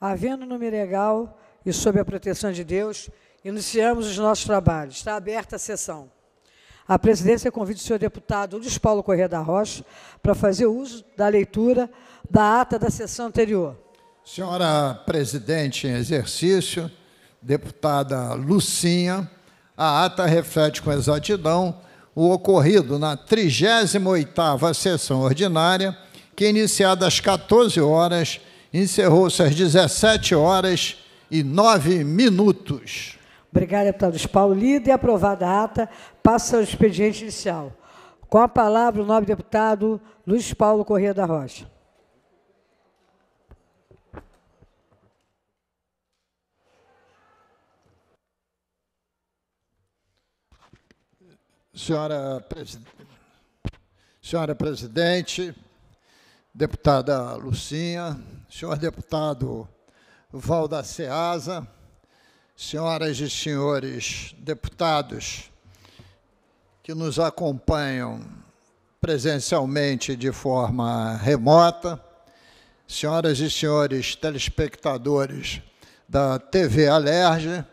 Havendo número legal e sob a proteção de Deus, iniciamos os nossos trabalhos. Está aberta a sessão. A presidência convida o senhor deputado Luiz Paulo Corrêa da Rocha para fazer uso da leitura da ata da sessão anterior. Senhora presidente em exercício, deputada Lucinha, a ata reflete com exatidão o ocorrido na 38ª sessão ordinária, que iniciada às 14 horas encerrou-se às 17 horas e 9 minutos. Obrigada, deputado Paulo. Lida e aprovada a ata, passa ao expediente inicial. Com a palavra, o nobre deputado Luiz Paulo Corrêa da Rocha. Senhora, Senhora Presidente, deputada Lucinha, senhor deputado Valda Ceasa, senhoras e senhores deputados que nos acompanham presencialmente de forma remota, senhoras e senhores telespectadores da TV Alerj,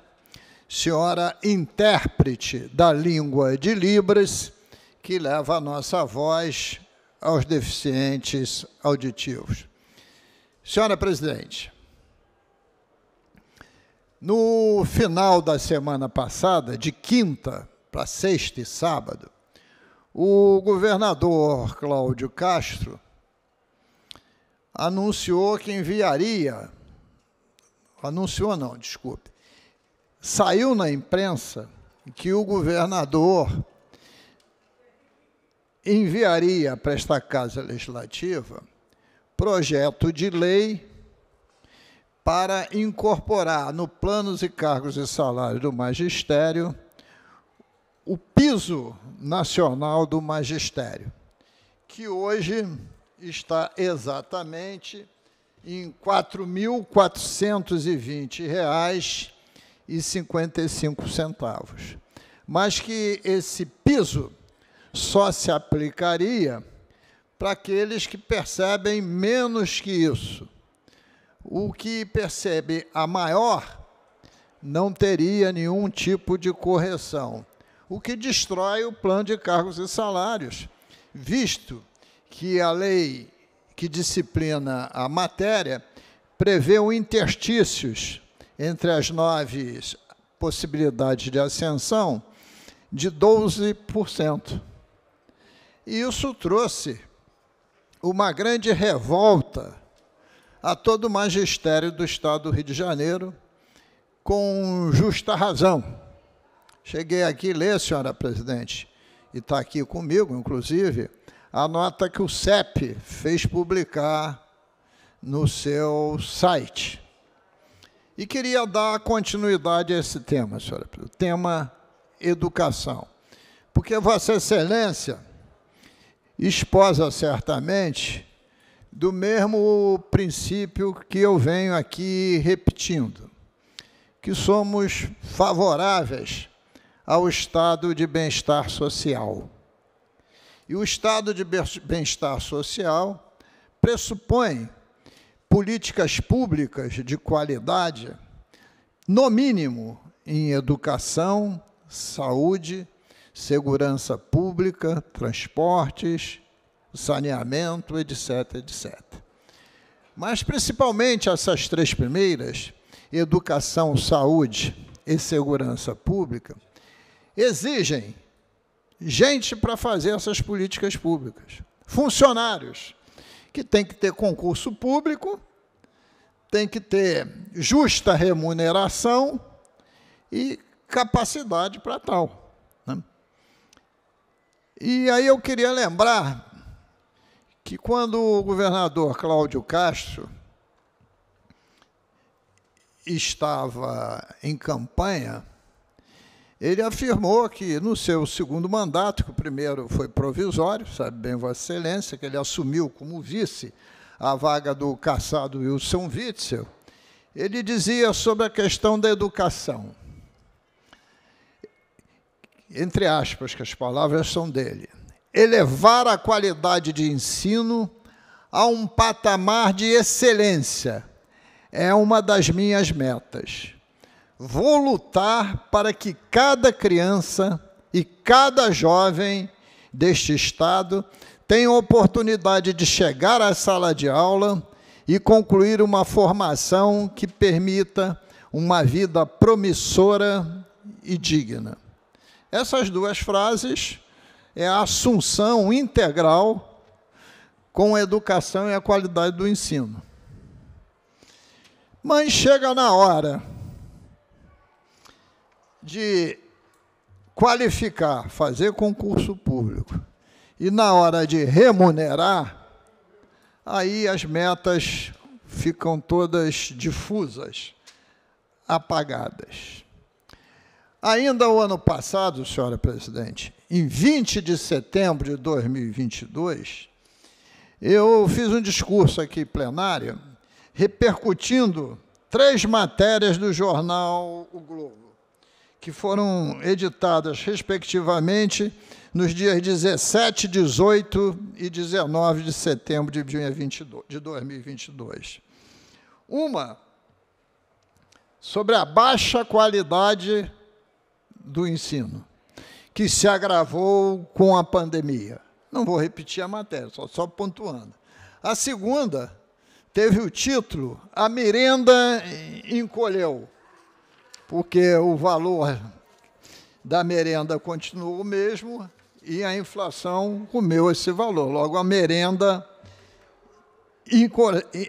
senhora intérprete da língua de Libras, que leva a nossa voz aos deficientes auditivos. Senhora presidente, no final da semana passada, de quinta para sexta e sábado, o governador Cláudio Castro anunciou que enviaria anunciou não, desculpe. Saiu na imprensa que o governador enviaria para esta Casa Legislativa projeto de lei para incorporar no planos e cargos e salários do magistério o piso nacional do magistério, que hoje está exatamente em R$ reais e centavos. Mas que esse piso só se aplicaria para aqueles que percebem menos que isso. O que percebe a maior não teria nenhum tipo de correção, o que destrói o plano de cargos e salários, visto que a lei que disciplina a matéria prevê um interstícios entre as nove possibilidades de ascensão de 12%. E isso trouxe uma grande revolta a todo o magistério do Estado do Rio de Janeiro, com justa razão. Cheguei aqui ler, senhora presidente, e está aqui comigo, inclusive, a nota que o CEP fez publicar no seu site. E queria dar continuidade a esse tema, senhora, o tema educação. Porque Vossa Excelência esposa certamente do mesmo princípio que eu venho aqui repetindo, que somos favoráveis ao estado de bem-estar social. E o estado de bem-estar social pressupõe políticas públicas de qualidade, no mínimo em educação, saúde segurança pública, transportes, saneamento, etc, etc. Mas principalmente essas três primeiras, educação, saúde e segurança pública, exigem gente para fazer essas políticas públicas, funcionários que tem que ter concurso público, tem que ter justa remuneração e capacidade para tal. E aí eu queria lembrar que quando o governador Cláudio Castro estava em campanha, ele afirmou que no seu segundo mandato, que o primeiro foi provisório, sabe bem Vossa Excelência, que ele assumiu como vice a vaga do caçado Wilson Witzel, ele dizia sobre a questão da educação entre aspas, que as palavras são dele, elevar a qualidade de ensino a um patamar de excelência é uma das minhas metas. Vou lutar para que cada criança e cada jovem deste estado tenha oportunidade de chegar à sala de aula e concluir uma formação que permita uma vida promissora e digna. Essas duas frases é a assunção integral com a educação e a qualidade do ensino. Mas chega na hora de qualificar, fazer concurso público, e na hora de remunerar, aí as metas ficam todas difusas, apagadas. Ainda o ano passado, senhora presidente, em 20 de setembro de 2022, eu fiz um discurso aqui plenário repercutindo três matérias do jornal O Globo, que foram editadas respectivamente nos dias 17, 18 e 19 de setembro de 2022. Uma sobre a baixa qualidade do ensino, que se agravou com a pandemia. Não vou repetir a matéria, só, só pontuando. A segunda teve o título A Merenda Encolheu, porque o valor da merenda continuou o mesmo e a inflação comeu esse valor. Logo, a merenda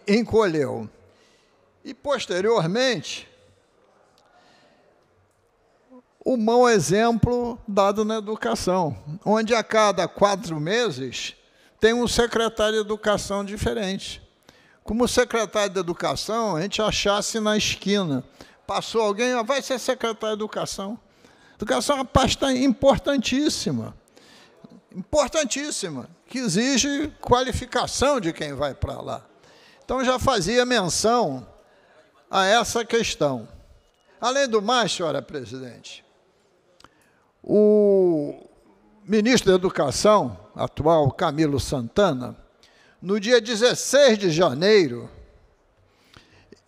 encolheu. E, posteriormente, o mau exemplo dado na educação, onde a cada quatro meses tem um secretário de educação diferente. Como secretário de educação, a gente achasse na esquina, passou alguém, vai ser secretário de educação. Educação é uma pasta importantíssima, importantíssima, que exige qualificação de quem vai para lá. Então já fazia menção a essa questão. Além do mais, senhora presidente, o ministro da Educação, atual Camilo Santana, no dia 16 de janeiro,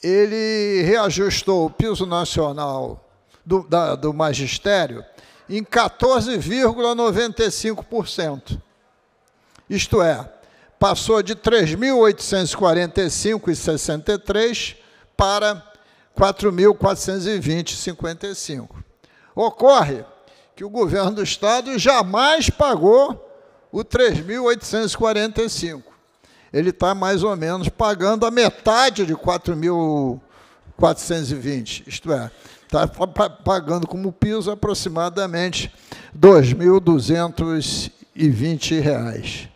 ele reajustou o piso nacional do, da, do magistério em 14,95%. Isto é, passou de 3.845,63 para 4.420,55. Ocorre que o governo do Estado jamais pagou o 3.845. Ele está mais ou menos pagando a metade de 4.420, isto é, está pagando como piso aproximadamente R$ 2.220.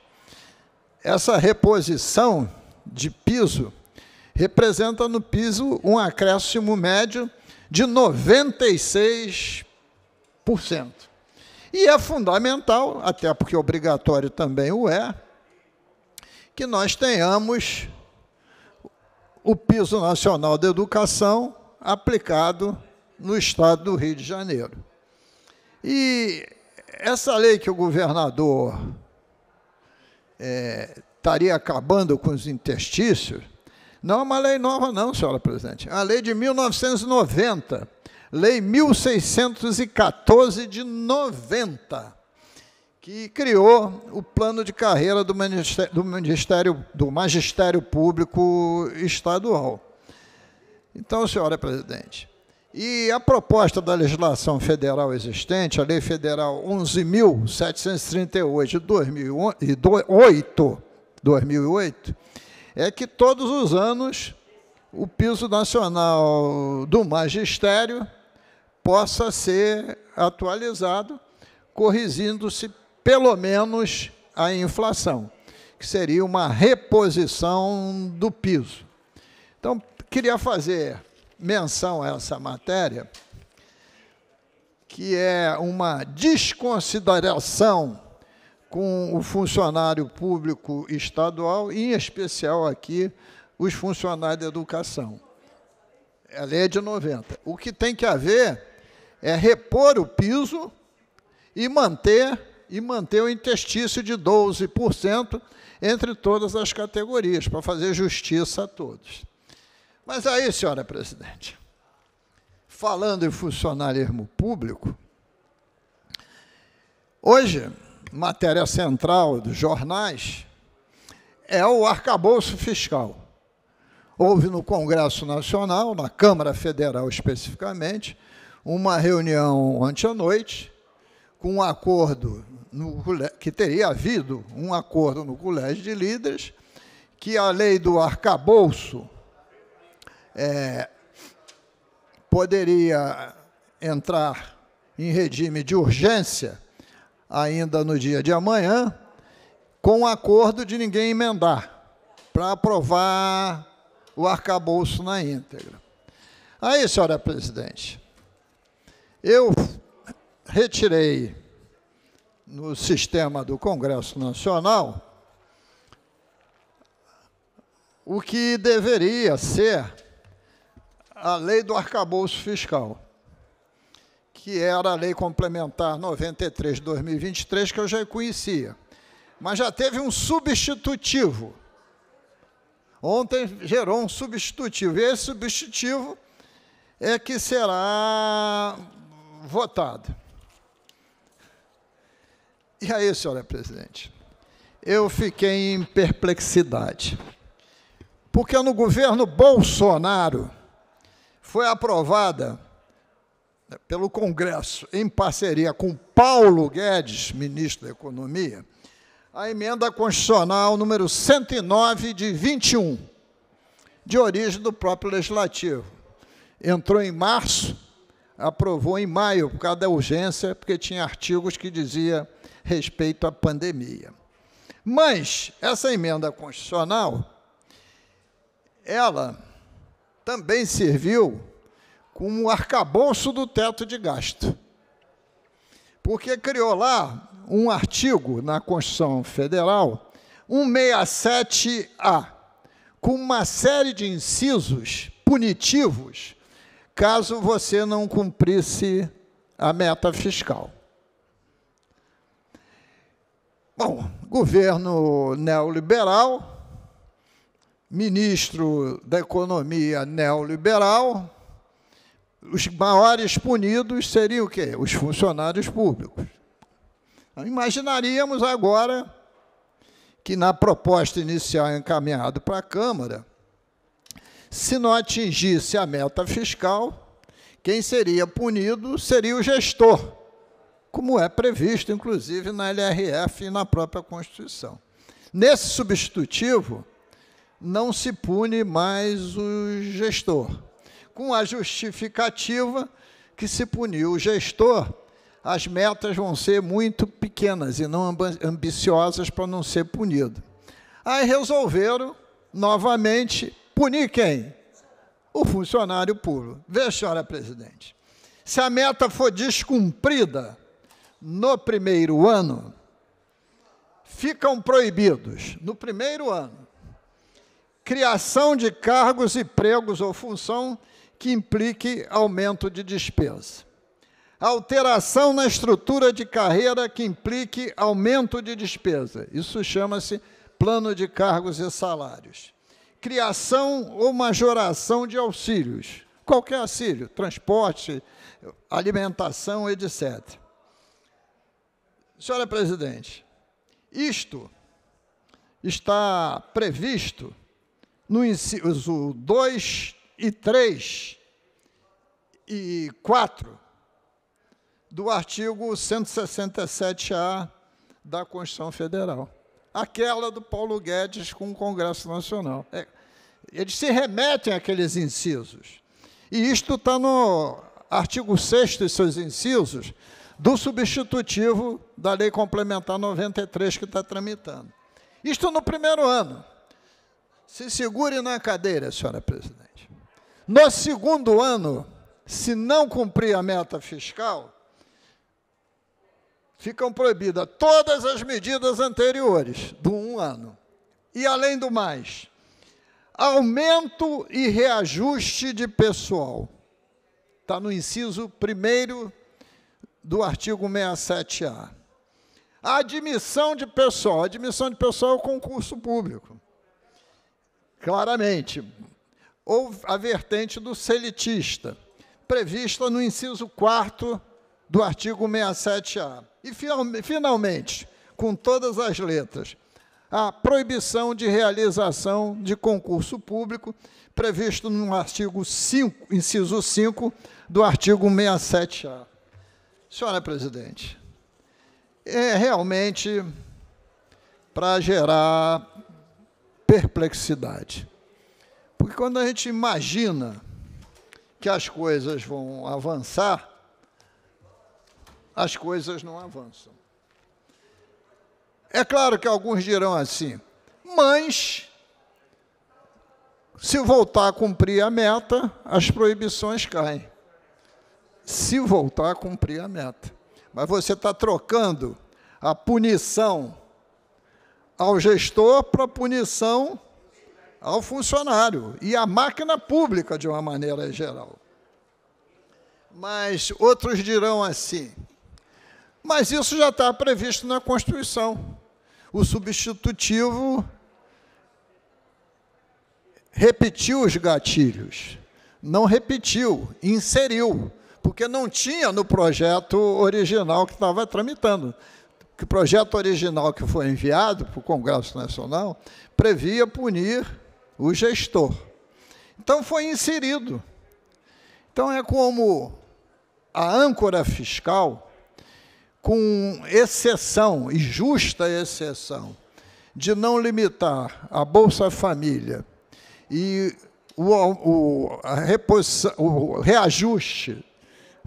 Essa reposição de piso representa no piso um acréscimo médio de 96 e é fundamental, até porque obrigatório também o é, que nós tenhamos o piso nacional da educação aplicado no estado do Rio de Janeiro. E essa lei que o governador é, estaria acabando com os interstícios, não é uma lei nova, não, senhora presidente. É a lei de 1990. Lei 1614 de 90, que criou o plano de carreira do Ministério do, Ministério, do Magistério Público Estadual. Então, senhora presidente, e a proposta da legislação federal existente, a Lei Federal 11.738 de 2008, 2008, é que todos os anos o piso nacional do magistério possa ser atualizado, corrigindo-se pelo menos a inflação, que seria uma reposição do piso. Então, queria fazer menção a essa matéria, que é uma desconsideração com o funcionário público estadual, em especial aqui os funcionários da educação. A lei é de 90. O que tem que haver é repor o piso e manter e manter o interstício de 12% entre todas as categorias, para fazer justiça a todos. Mas aí, senhora presidente, falando em funcionalismo público, hoje, matéria central dos jornais é o arcabouço fiscal. Houve no Congresso Nacional, na Câmara Federal especificamente, uma reunião ontem à noite, com um acordo, no, que teria havido um acordo no Colégio de Líderes, que a lei do arcabouço é, poderia entrar em regime de urgência ainda no dia de amanhã, com o acordo de ninguém emendar, para aprovar o arcabouço na íntegra. Aí, senhora presidente, eu retirei no sistema do Congresso Nacional o que deveria ser a lei do arcabouço fiscal, que era a lei complementar 93 de 2023, que eu já conhecia. Mas já teve um substitutivo Ontem gerou um substitutivo. E esse substitutivo é que será votado. E aí, senhora presidente, eu fiquei em perplexidade. Porque no governo Bolsonaro foi aprovada pelo Congresso, em parceria com Paulo Guedes, ministro da Economia, a emenda constitucional número 109 de 21, de origem do próprio legislativo. Entrou em março, aprovou em maio, por causa da urgência, porque tinha artigos que dizia respeito à pandemia. Mas essa emenda constitucional, ela também serviu como arcabouço do teto de gasto. Porque criou lá um artigo na Constituição Federal, 167A, com uma série de incisos punitivos caso você não cumprisse a meta fiscal. Bom, governo neoliberal, ministro da Economia neoliberal, os maiores punidos seriam o quê? Os funcionários públicos. Então, imaginaríamos agora que na proposta inicial encaminhada para a Câmara, se não atingisse a meta fiscal, quem seria punido seria o gestor, como é previsto, inclusive, na LRF e na própria Constituição. Nesse substitutivo, não se pune mais o gestor, com a justificativa que se puniu o gestor as metas vão ser muito pequenas e não ambiciosas para não ser punido. Aí resolveram novamente punir quem? O funcionário público. Vê, senhora presidente. Se a meta for descumprida no primeiro ano, ficam proibidos no primeiro ano criação de cargos empregos ou função que implique aumento de despesa alteração na estrutura de carreira que implique aumento de despesa. Isso chama-se plano de cargos e salários. Criação ou majoração de auxílios, qualquer auxílio, transporte, alimentação, etc. Senhora presidente, isto está previsto no inciso 2 e 3 e 4 do artigo 167-A da Constituição Federal. Aquela do Paulo Guedes com o Congresso Nacional. É, eles se remetem àqueles incisos. E isto está no artigo 6 e seus incisos do substitutivo da Lei Complementar 93 que está tramitando. Isto no primeiro ano. Se segure na cadeira, senhora presidente. No segundo ano, se não cumprir a meta fiscal, ficam proibidas todas as medidas anteriores do um ano. E além do mais, aumento e reajuste de pessoal. Está no inciso 1 do artigo 67A. A admissão de pessoal. A admissão de pessoal é o concurso público. Claramente. Ou a vertente do selitista, prevista no inciso 4 do artigo 67A. E finalmente, com todas as letras, a proibição de realização de concurso público, previsto no artigo 5, inciso 5 do artigo 67A. Senhora presidente, é realmente para gerar perplexidade. Porque quando a gente imagina que as coisas vão avançar, as coisas não avançam. É claro que alguns dirão assim, mas se voltar a cumprir a meta, as proibições caem. Se voltar a cumprir a meta. Mas você está trocando a punição ao gestor para punição ao funcionário e à máquina pública de uma maneira geral. Mas outros dirão assim: mas isso já está previsto na Constituição. O substitutivo repetiu os gatilhos, não repetiu, inseriu, porque não tinha no projeto original que estava tramitando. Que o projeto original que foi enviado para o Congresso Nacional previa punir o gestor. Então foi inserido. Então é como a âncora fiscal com exceção, e justa exceção, de não limitar a Bolsa Família e o, o, o reajuste,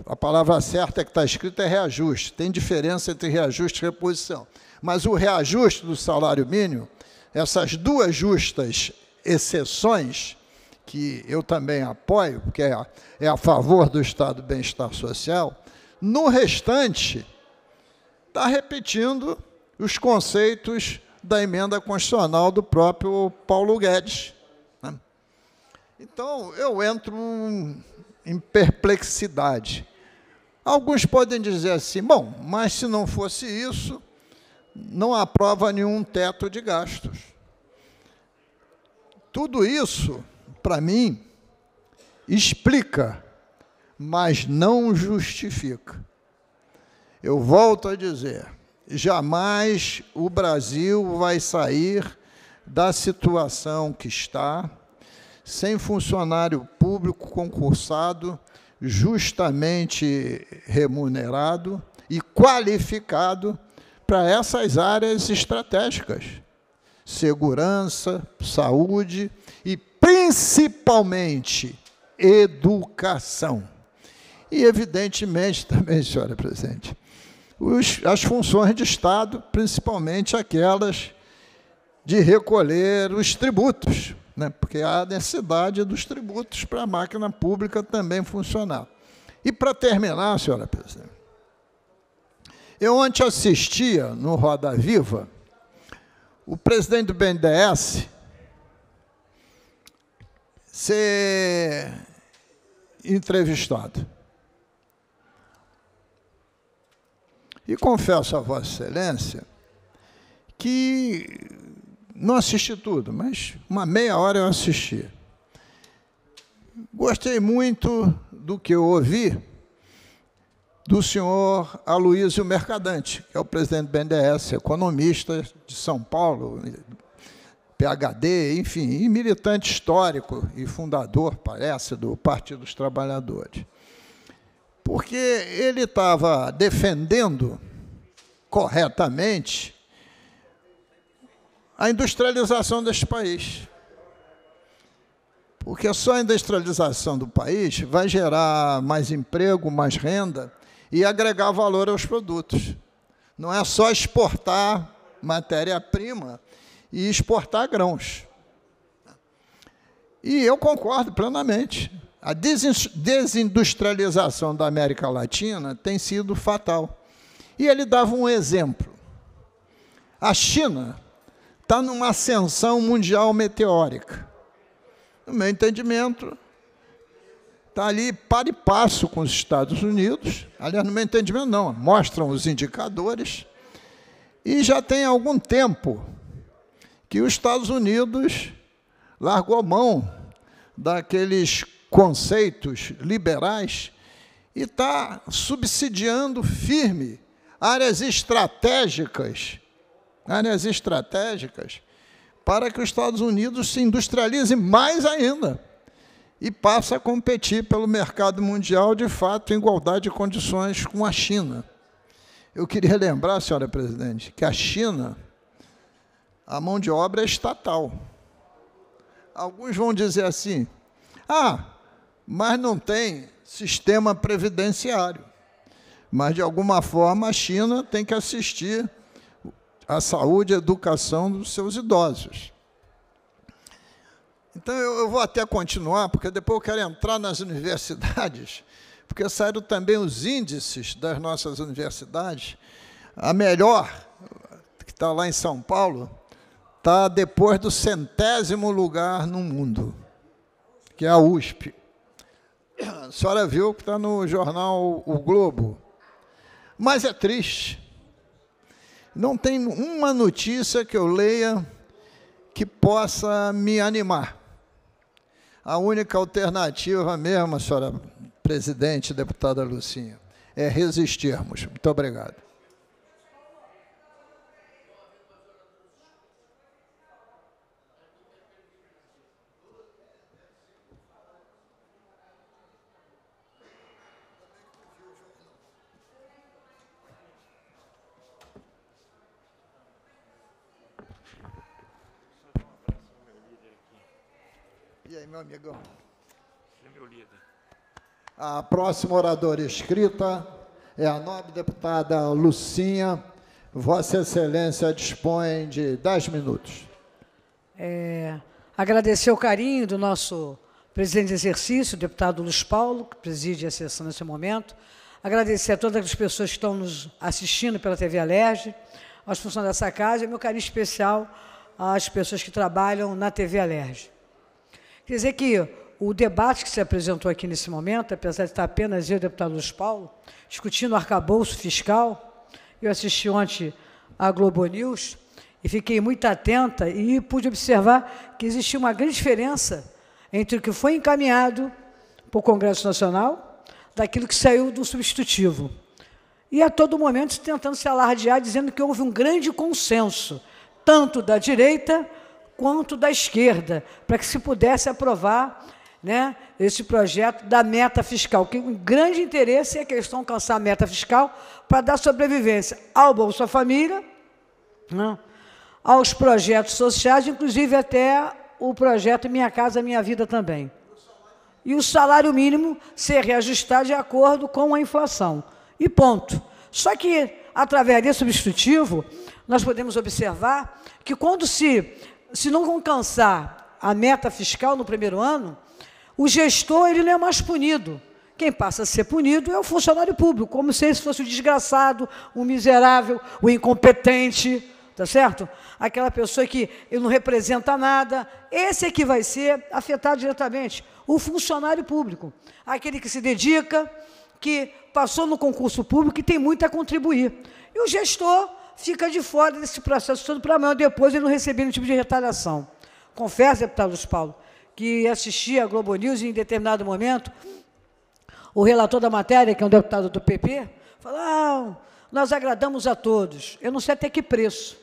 a palavra certa que está escrita é reajuste, tem diferença entre reajuste e reposição, mas o reajuste do salário mínimo, essas duas justas exceções, que eu também apoio, porque é a, é a favor do Estado do Bem-Estar Social, no restante, está repetindo os conceitos da emenda constitucional do próprio Paulo Guedes. Né? Então, eu entro em perplexidade. Alguns podem dizer assim: bom, mas se não fosse isso, não aprova nenhum teto de gastos. Tudo isso, para mim, explica, mas não justifica. Eu volto a dizer: jamais o Brasil vai sair da situação que está sem funcionário público concursado, justamente remunerado e qualificado para essas áreas estratégicas: segurança, saúde e principalmente educação. E, evidentemente, também, senhora presidente, os, as funções de Estado, principalmente aquelas de recolher os tributos, né? porque há necessidade dos tributos para a máquina pública também funcionar. E para terminar, senhora presidente, eu ontem assistia no Roda Viva o presidente do BNDES ser entrevistado. E confesso a Vossa Excelência que não assisti tudo, mas uma meia hora eu assisti. Gostei muito do que eu ouvi do senhor Aloysio Mercadante, que é o presidente do BNDES, economista de São Paulo, PhD, enfim, e militante histórico e fundador, parece, do Partido dos Trabalhadores porque ele estava defendendo corretamente a industrialização deste país. Porque só a industrialização do país vai gerar mais emprego, mais renda e agregar valor aos produtos. Não é só exportar matéria-prima e exportar grãos. E eu concordo plenamente. A desindustrialização da América Latina tem sido fatal. E ele dava um exemplo. A China está numa ascensão mundial meteórica. No meu entendimento, está ali para e passo com os Estados Unidos. Aliás, no meu entendimento, não, mostram os indicadores. E já tem algum tempo que os Estados Unidos largou mão daqueles conceitos liberais e está subsidiando firme áreas estratégicas, áreas estratégicas, para que os Estados Unidos se industrialize mais ainda e passe a competir pelo mercado mundial de fato em igualdade de condições com a China. Eu queria lembrar, senhora presidente, que a China, a mão de obra é estatal. Alguns vão dizer assim: ah, mas não tem sistema previdenciário. Mas, de alguma forma, a China tem que assistir à saúde e à educação dos seus idosos. Então, eu vou até continuar, porque depois eu quero entrar nas universidades, porque saíram também os índices das nossas universidades. A melhor, que está lá em São Paulo, está depois do centésimo lugar no mundo, que é a USP a senhora viu que está no jornal O Globo. Mas é triste. Não tem uma notícia que eu leia que possa me animar. A única alternativa mesmo, senhora presidente, deputada Lucinha, é resistirmos. Muito obrigado. E aí, meu amigão? É meu líder. A próxima oradora escrita é a nobre deputada Lucinha. Vossa Excelência dispõe de 10 minutos. É, agradecer o carinho do nosso presidente de exercício, o deputado Luiz Paulo, que preside a sessão nesse momento. Agradecer a todas as pessoas que estão nos assistindo pela TV Alerj, aos funcionários dessa casa e meu carinho especial às pessoas que trabalham na TV Alerj. Quer dizer que o debate que se apresentou aqui nesse momento, apesar de estar apenas eu o deputado Luiz Paulo, discutindo o arcabouço fiscal, eu assisti ontem à Globo News e fiquei muito atenta e pude observar que existia uma grande diferença entre o que foi encaminhado para o Congresso Nacional daquilo que saiu do substitutivo. E a todo momento tentando se alardear, dizendo que houve um grande consenso, tanto da direita quanto da esquerda, para que se pudesse aprovar né, esse projeto da meta fiscal. Que o grande interesse é que eles estão alcançar a meta fiscal para dar sobrevivência ao Bolsa Família, né, aos projetos sociais, inclusive até o projeto Minha Casa Minha Vida também. E o salário mínimo ser reajustado de acordo com a inflação. E ponto. Só que, através desse substitutivo, nós podemos observar que quando se se não alcançar a meta fiscal no primeiro ano, o gestor ele não é mais punido. Quem passa a ser punido é o funcionário público, como se esse fosse o desgraçado, o miserável, o incompetente, tá certo? Aquela pessoa que não representa nada. Esse é que vai ser afetado diretamente, o funcionário público, aquele que se dedica, que passou no concurso público e tem muito a contribuir. E o gestor fica de fora desse processo todo para amanhã. Depois ele não receber nenhum tipo de retaliação. Confesso, deputado Luiz Paulo, que assisti a Globo News e, em determinado momento, o relator da matéria, que é um deputado do PP, falou: ah, nós agradamos a todos. Eu não sei até que preço,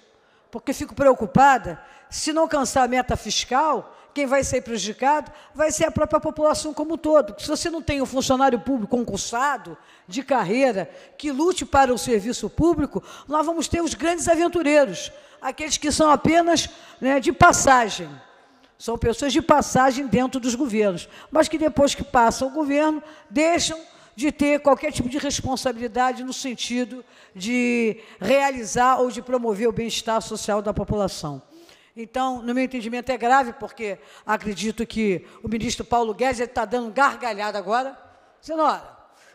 porque fico preocupada se não alcançar a meta fiscal, quem vai ser prejudicado vai ser a própria população como um todo. se você não tem um funcionário público concursado, de carreira, que lute para o serviço público, nós vamos ter os grandes aventureiros, aqueles que são apenas né, de passagem. São pessoas de passagem dentro dos governos, mas que depois que passam o governo, deixam de ter qualquer tipo de responsabilidade no sentido de realizar ou de promover o bem-estar social da população. Então, no meu entendimento, é grave, porque acredito que o ministro Paulo Guedes está dando gargalhada agora, senhora.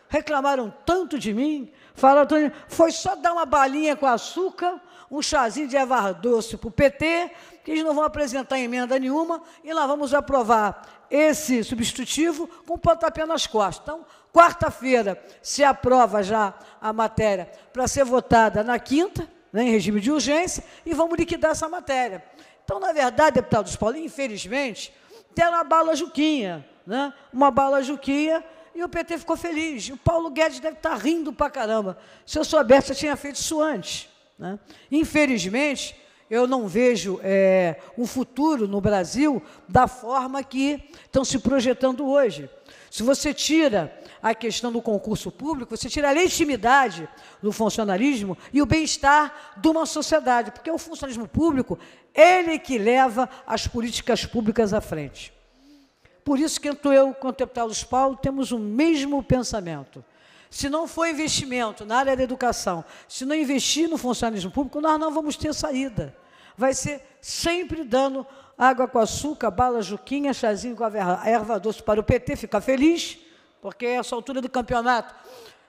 reclamaram tanto de mim, falaram tanto de mim, foi só dar uma balinha com açúcar, um chazinho de ervar doce para o PT, que eles não vão apresentar emenda nenhuma, e lá vamos aprovar esse substitutivo com pontapé nas costas. Então, quarta-feira se aprova já a matéria para ser votada na quinta, né, em regime de urgência, e vamos liquidar essa matéria. Então, na verdade, deputados Paulo, infelizmente, deram a bala Juquinha, né? uma bala Juquinha, e o PT ficou feliz. o Paulo Guedes deve estar tá rindo pra caramba. Se eu soubesse, eu tinha feito isso antes. Né? Infelizmente, eu não vejo é, um futuro no Brasil da forma que estão se projetando hoje. Se você tira a questão do concurso público, você tira a legitimidade do funcionalismo e o bem-estar de uma sociedade, porque o funcionalismo público, ele é que leva as políticas públicas à frente. Por isso que tanto eu quanto o deputado Luiz Paulo temos o mesmo pensamento. Se não for investimento na área da educação, se não investir no funcionalismo público, nós não vamos ter saída. Vai ser sempre dando água com açúcar, bala juquinha, chazinho com a erva doce para o PT ficar feliz, porque é essa altura do campeonato.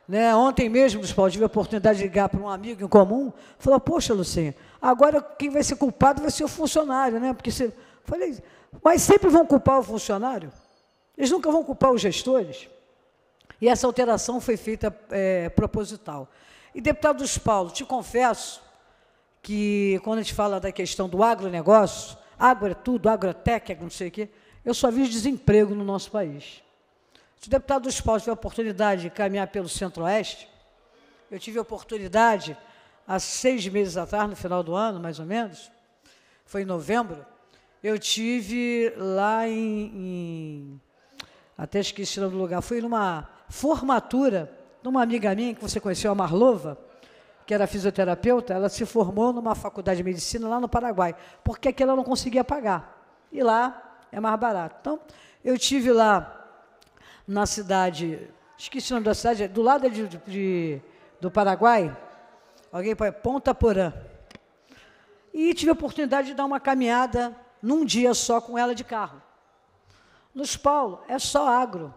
Né? Ontem mesmo, Paulo, tive a oportunidade de ligar para um amigo em comum, falou, poxa, Lucinha, agora quem vai ser culpado vai ser o funcionário, né? Porque você. Falei, mas sempre vão culpar o funcionário? Eles nunca vão culpar os gestores. E essa alteração foi feita é, proposital. E, deputado dos Paulo, te confesso que quando a gente fala da questão do agronegócio, agro é tudo, agrotec, é não sei o quê. Eu só vi desemprego no nosso país. Se o deputado dos Paus tiver a oportunidade de caminhar pelo Centro-Oeste, eu tive a oportunidade, há seis meses atrás, no final do ano, mais ou menos, foi em novembro, eu tive lá em, em até esqueci o nome do lugar, foi numa formatura de uma amiga minha que você conheceu, a Marlova, que era fisioterapeuta, ela se formou numa faculdade de medicina lá no Paraguai, porque aqui ela não conseguia pagar. E lá é mais barato. Então, eu tive lá na cidade, esqueci o nome da cidade, do lado de, de do Paraguai, alguém põe Ponta Porã. E tive a oportunidade de dar uma caminhada num dia só com ela de carro. Nos Paulo, é só agro.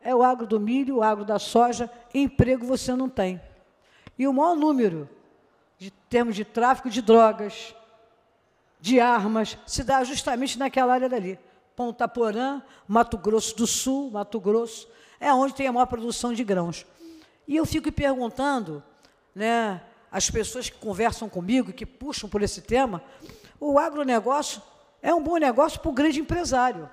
É o agro do milho, o agro da soja, emprego você não tem e o maior número de termos de tráfico de drogas, de armas, se dá justamente naquela área dali. Ponta Porã, Mato Grosso do Sul, Mato Grosso, é onde tem a maior produção de grãos. E eu fico perguntando, né, as pessoas que conversam comigo, que puxam por esse tema, o agronegócio é um bom negócio para o grande empresário.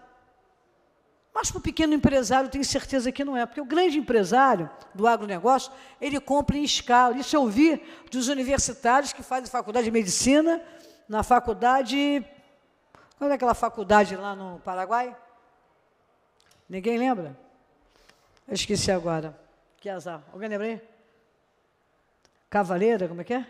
Mas para o pequeno empresário, tenho certeza que não é, porque o grande empresário do agronegócio, ele compra em escala. Isso eu vi dos universitários que fazem faculdade de medicina, na faculdade. Qual é aquela faculdade lá no Paraguai? Ninguém lembra? Eu esqueci agora. Que azar. Alguém lembra aí? Cavaleira, como é que é?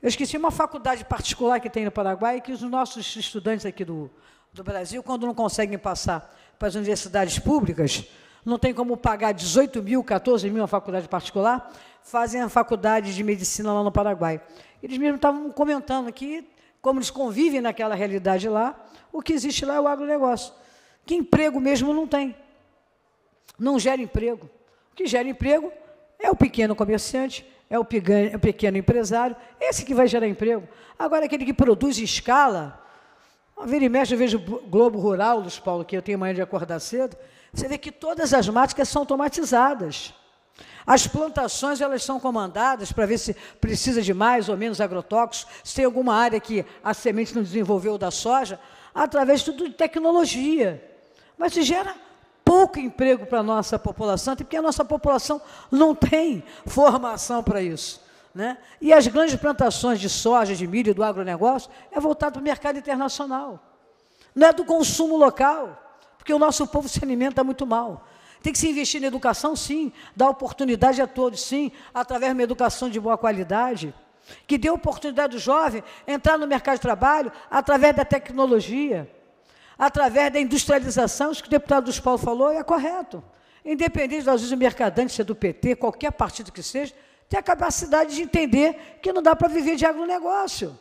Eu esqueci uma faculdade particular que tem no Paraguai que os nossos estudantes aqui do do Brasil, quando não conseguem passar para as universidades públicas, não tem como pagar 18 mil, 14 mil a faculdade particular, fazem a faculdade de medicina lá no Paraguai. Eles mesmos estavam comentando que, como eles convivem naquela realidade lá, o que existe lá é o agronegócio, que emprego mesmo não tem. Não gera emprego. O que gera emprego é o pequeno comerciante, é o pequeno empresário, esse que vai gerar emprego. Agora, aquele que produz em escala, ah, vira e mexe, eu vejo Globo Rural, Luiz Paulo, que eu tenho manhã de acordar cedo. Você vê que todas as máticas são automatizadas. As plantações elas são comandadas para ver se precisa de mais ou menos agrotóxicos, se tem alguma área que a semente não desenvolveu da soja, através de tudo de tecnologia. Mas se gera pouco emprego para a nossa população, porque a nossa população não tem formação para isso. Né? E as grandes plantações de soja, de milho, do agronegócio, é voltado para o mercado internacional. Não é do consumo local, porque o nosso povo se alimenta muito mal. Tem que se investir na educação, sim, dar oportunidade a todos, sim, através de uma educação de boa qualidade, que dê oportunidade ao jovem entrar no mercado de trabalho através da tecnologia, através da industrialização, isso que o deputado dos Paulo falou, é correto. Independente, às vezes, do mercadante, do PT, qualquer partido que seja, ter a capacidade de entender que não dá para viver de agronegócio.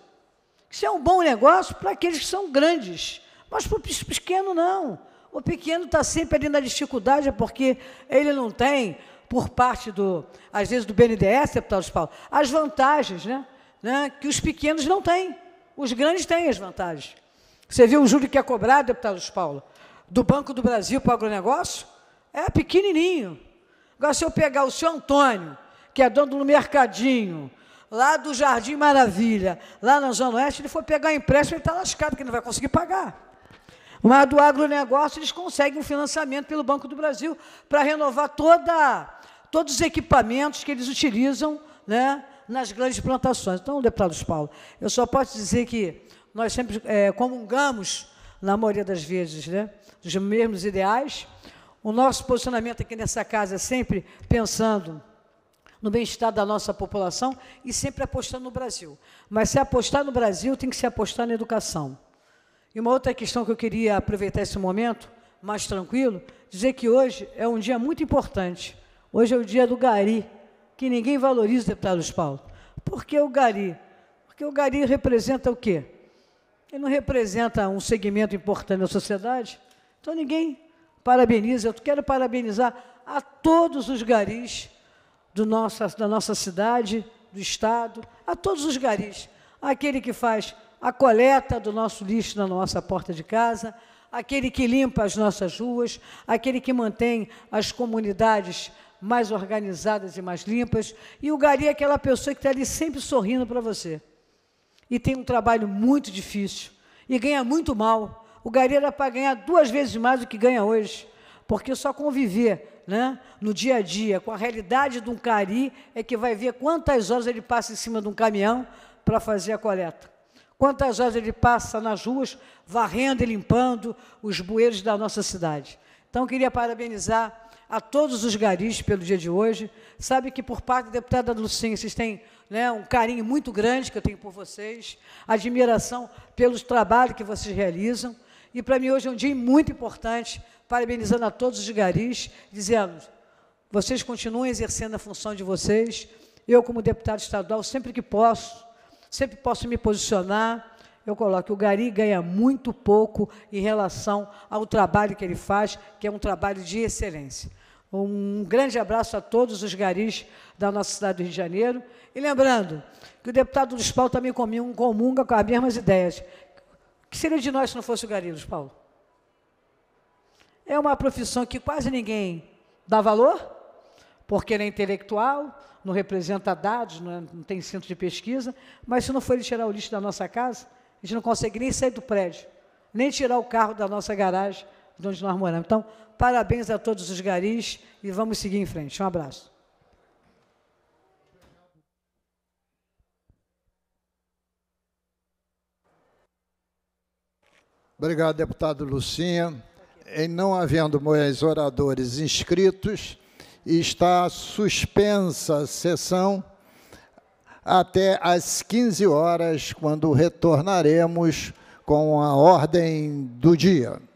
Isso é um bom negócio para aqueles que são grandes, mas para o pequeno não. O pequeno está sempre ali na dificuldade, é porque ele não tem, por parte do, às vezes, do BNDES, deputado Paulo, as vantagens né, né, que os pequenos não têm. Os grandes têm as vantagens. Você viu o juro que é cobrado, deputado Paulo, do Banco do Brasil para o agronegócio? É pequenininho. Agora, se eu pegar o seu Antônio, que é dono do mercadinho, lá do Jardim Maravilha, lá na Zona Oeste, ele foi pegar empréstimo, ele está lascado, que não vai conseguir pagar. Mas do agronegócio, eles conseguem um financiamento pelo Banco do Brasil para renovar toda, todos os equipamentos que eles utilizam né, nas grandes plantações. Então, deputado Paulo, eu só posso dizer que nós sempre é, comungamos, na maioria das vezes, né, dos mesmos ideais. O nosso posicionamento aqui nessa casa é sempre pensando no bem-estar da nossa população e sempre apostando no Brasil. Mas se apostar no Brasil, tem que se apostar na educação. E uma outra questão que eu queria aproveitar esse momento, mais tranquilo, dizer que hoje é um dia muito importante. Hoje é o dia do Gari, que ninguém valoriza, deputado Luiz Paulo. Por que o Gari? Porque o Gari representa o quê? Ele não representa um segmento importante da sociedade. Então ninguém parabeniza. Eu quero parabenizar a todos os garis do nossa, da nossa cidade, do Estado, a todos os garis, aquele que faz a coleta do nosso lixo na nossa porta de casa, aquele que limpa as nossas ruas, aquele que mantém as comunidades mais organizadas e mais limpas, e o gari é aquela pessoa que está ali sempre sorrindo para você. E tem um trabalho muito difícil, e ganha muito mal. O gari era para ganhar duas vezes mais do que ganha hoje, porque só conviver né, no dia a dia, com a realidade de um cari, é que vai ver quantas horas ele passa em cima de um caminhão para fazer a coleta. Quantas horas ele passa nas ruas varrendo e limpando os bueiros da nossa cidade. Então, queria parabenizar a todos os garis pelo dia de hoje. Sabe que, por parte da deputada Lucinha, vocês têm né, um carinho muito grande que eu tenho por vocês, admiração pelos trabalhos que vocês realizam. E, para mim, hoje é um dia muito importante parabenizando a todos os garis, dizendo: vocês continuem exercendo a função de vocês. Eu, como deputado estadual, sempre que posso, sempre posso me posicionar. Eu coloco, o Gari ganha muito pouco em relação ao trabalho que ele faz, que é um trabalho de excelência. Um grande abraço a todos os garis da nossa cidade do Rio de Janeiro. E lembrando que o deputado Luiz Paulo também comunga com as mesmas ideias. O que seria de nós se não fosse o Gari, Luiz Paulo? É uma profissão que quase ninguém dá valor, porque ele é intelectual, não representa dados, não, é, não tem centro de pesquisa, mas se não for ele tirar o lixo da nossa casa, a gente não consegue nem sair do prédio, nem tirar o carro da nossa garagem, de onde nós moramos. Então, parabéns a todos os garis e vamos seguir em frente. Um abraço. Obrigado, deputado Lucinha em não havendo mais oradores inscritos, está suspensa a sessão até às 15 horas, quando retornaremos com a ordem do dia.